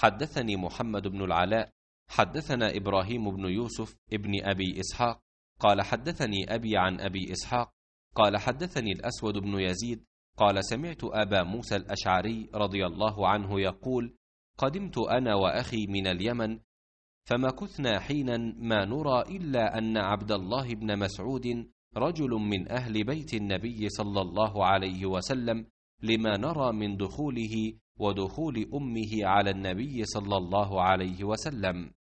حدثني محمد بن العلاء حدثنا إبراهيم بن يوسف ابن أبي إسحاق قال حدثني أبي عن أبي إسحاق قال حدثني الأسود بن يزيد قال سمعت أبا موسى الأشعري رضي الله عنه يقول قدمت أنا وأخي من اليمن فمكثنا حينا ما نرى إلا أن عبد الله بن مسعود رجل من أهل بيت النبي صلى الله عليه وسلم لما نرى من دخوله ودخول امه على النبي صلى الله عليه وسلم